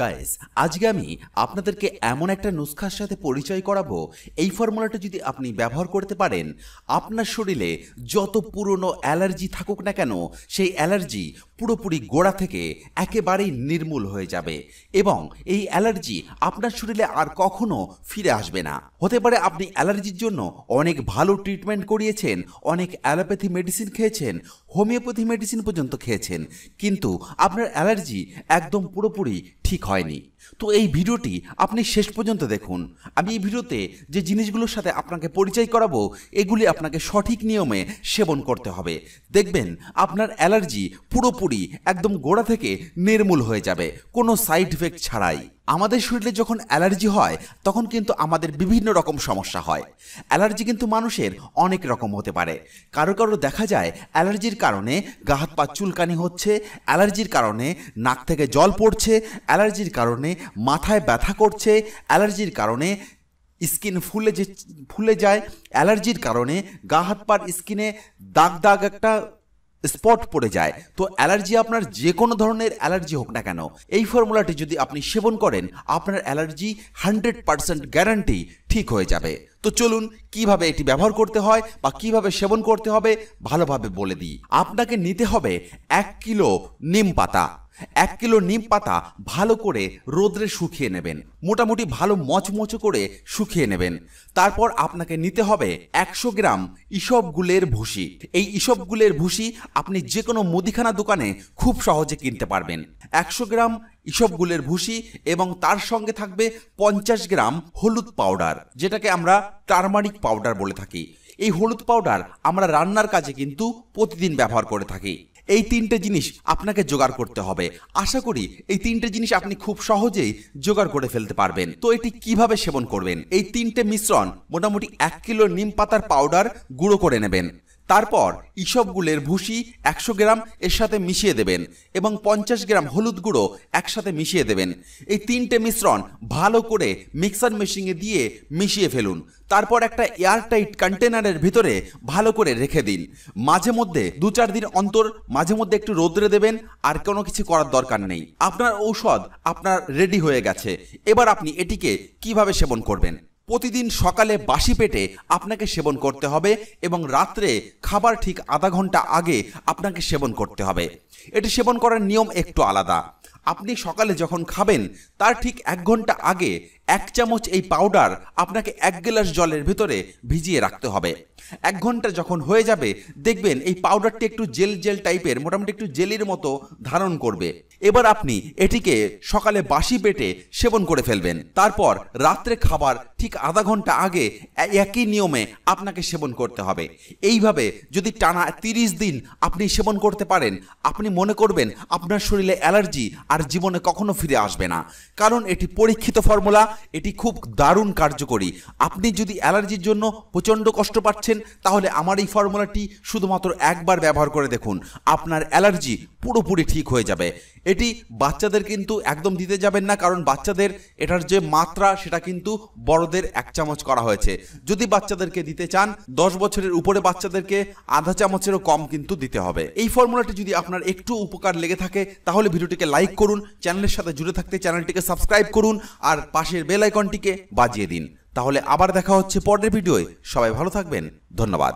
guys আজকে আমি আপনাদেরকে এমন একটা নুসখার সাথে পরিচয় করাবো এই ফর্মুলাটা যদি আপনি ব্যবহার করতে পারেন আপনার শরীরে যত পুরনো অ্যালার্জি থাকুক না কেন সেই অ্যালার্জি পুরোপুরি গোড়া থেকে একেবারেই নির্মূল হয়ে যাবে এবং এই অ্যালার্জি আপনার শরীরে আর কখনো ফিরে আসবে না হতে পারে আপনি অ্যালার্জির জন্য অনেক ভালো ট্রিটমেন্ট করিয়েছেন অনেক অ্যালোপ্যাথি মেডিসিন খেয়েছেন হোমিওপ্যাথি মেডিসিন পর্যন্ত খেয়েছেন কিন্তু আপনার অ্যালার্জি একদম পুরোপুরি ঠিক হয়নি তো এই ভিডিওটি আপনি শেষ পর্যন্ত দেখুন আমি এই ভিডিওতে যে জিনিসগুলোর সাথে আপনাকে পরিচয় করাবো এগুলি আপনাকে সঠিক নিয়মে সেবন করতে হবে দেখবেন আপনার অ্যালার্জি পুরোপুরি পুরোপুরি একদম গোড়া থেকে নির্মূল হয়ে যাবে কোনো সাইড ইফেক্ট ছাড়াই আমাদের শরীরে যখন অ্যালার্জি হয় তখন কিন্তু আমাদের বিভিন্ন রকম সমস্যা হয় অ্যালার্জি কিন্তু মানুষের অনেক রকম হতে পারে কারো কারো দেখা যায় অ্যালার্জির কারণে গা হাত পা চুলকানি হচ্ছে অ্যালার্জির কারণে নাক থেকে জল পড়ছে অ্যালার্জির কারণে মাথায় ব্যথা করছে অ্যালার্জির কারণে স্কিন ফুলে যে ফুলে যায় অ্যালার্জির কারণে গা হাত পার স্কিনে দাগ দাগ একটা স্পট পড়ে যায় তো অ্যালার্জি আপনার যে কোনো ধরনের অ্যালার্জি হোক না কেন এই ফর্মুলাটি যদি আপনি সেবন করেন আপনার অ্যালার্জি হান্ড্রেড পারসেন্ট গ্যারান্টি ঠিক হয়ে যাবে তো চলুন কিভাবে এটি ব্যবহার করতে হয় বা কিভাবে সেবন করতে হবে ভালোভাবে বলে দিই আপনাকে নিতে হবে এক কিলো নিম পাতা এক কিলো নিম পাতা ভালো করে রোদ্রে শুকিয়ে নেবেন মোটামুটি ভালো মচমচো করে শুকিয়ে নেবেন তারপর আপনাকে নিতে হবে একশো গ্রাম ইসবগুলের ভুসি এই ইসবগুলের ভুসি আপনি যে কোনো মুদিখানা দোকানে খুব সহজে কিনতে পারবেন একশো গ্রাম ইসবগুলের ভুসি এবং তার সঙ্গে থাকবে পঞ্চাশ গ্রাম হলুদ পাউডার যেটাকে আমরা টার্মারিক পাউডার বলে থাকি এই হলুদ পাউডার আমরা রান্নার কাজে কিন্তু প্রতিদিন ব্যবহার করে থাকি এই তিনটে জিনিস আপনাকে জোগাড় করতে হবে আশা করি এই তিনটে জিনিস আপনি খুব সহজেই জোগাড় করে ফেলতে পারবেন তো এটি কিভাবে সেবন করবেন এই তিনটে মিশ্রণ মোটামুটি এক কিলো নিম পাতার পাউডার গুঁড়ো করে নেবেন তারপর ইসবগুলের ভুসি একশো গ্রাম এর সাথে মিশিয়ে দেবেন এবং পঞ্চাশ গ্রাম হলুদ গুঁড়ো একসাথে মিশিয়ে দেবেন এই তিনটে মিশ্রণ ভালো করে মিক্সার মেশিনে দিয়ে মিশিয়ে ফেলুন তারপর একটা এয়ারটাইট কন্টেনারের ভিতরে ভালো করে রেখে দিন মাঝে মধ্যে দু চার দিন অন্তর মাঝে মধ্যে একটু রোদ্রে দেবেন আর কোনো কিছু করার দরকার নেই আপনার ঔষধ আপনার রেডি হয়ে গেছে এবার আপনি এটিকে কিভাবে সেবন করবেন প্রতিদিন সকালে বাসি পেটে আপনাকে সেবন করতে হবে এবং রাত্রে খাবার ঠিক আধা ঘন্টা আগে আপনাকে সেবন করতে হবে এটি সেবন করার নিয়ম একটু আলাদা আপনি সকালে যখন খাবেন তার ঠিক এক ঘন্টা আগে এক চামচ এই পাউডার আপনাকে এক গ্লাস জলের ভিতরে ভিজিয়ে রাখতে হবে এক ঘন্টা যখন হয়ে যাবে দেখবেন এই পাউডারটি একটু জেল জেল টাইপের মোটামুটি একটু জেলির মতো ধারণ করবে এবার আপনি এটিকে সকালে বাসি পেটে সেবন করে ফেলবেন তারপর রাত্রে খাবার ঠিক আধা ঘন্টা আগে একই নিয়মে আপনাকে সেবন করতে হবে এইভাবে যদি টানা তিরিশ দিন আপনি সেবন করতে পারেন আপনি মনে করবেন আপনার শরীরে অ্যালার্জি আর জীবনে কখনো ফিরে আসবে না কারণ এটি পরীক্ষিত ফর্মুলা এটি খুব দারুণ কার্যকরী আপনি যদি অ্যালার্জির জন্য প্রচণ্ড কষ্ট পাচ্ছেন তাহলে আমার এই ফর্মুলাটি শুধুমাত্র একবার ব্যবহার করে দেখুন আপনার অ্যালার্জি পুরোপুরি ঠিক হয়ে যাবে এটি বাচ্চাদের কিন্তু একদম দিতে যাবেন না কারণ বাচ্চাদের এটার যে মাত্রা সেটা কিন্তু বড়দের এক চামচ করা হয়েছে যদি বাচ্চাদেরকে দিতে চান দশ বছরের উপরে বাচ্চাদেরকে আধা চামচেরও কম কিন্তু দিতে হবে এই ফর্মুলাটি যদি আপনার একটু উপকার লেগে থাকে তাহলে ভিডিওটিকে লাইক করুন চ্যানেলের সাথে জুড়ে থাকতে চ্যানেলটিকে সাবস্ক্রাইব করুন আর পাশের বেলাইকনটিকে বাজিয়ে দিন তাহলে আবার দেখা হচ্ছে পরের ভিডিওয়ে সবাই ভালো থাকবেন ধন্যবাদ